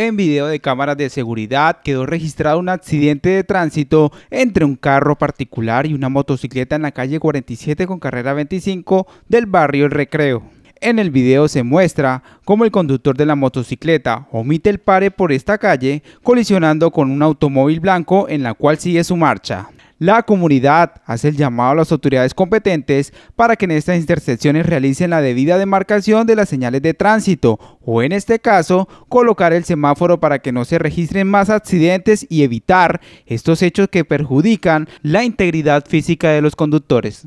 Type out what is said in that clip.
En video de cámaras de seguridad quedó registrado un accidente de tránsito entre un carro particular y una motocicleta en la calle 47 con carrera 25 del barrio El Recreo. En el video se muestra cómo el conductor de la motocicleta omite el pare por esta calle colisionando con un automóvil blanco en la cual sigue su marcha. La comunidad hace el llamado a las autoridades competentes para que en estas intersecciones realicen la debida demarcación de las señales de tránsito o en este caso colocar el semáforo para que no se registren más accidentes y evitar estos hechos que perjudican la integridad física de los conductores.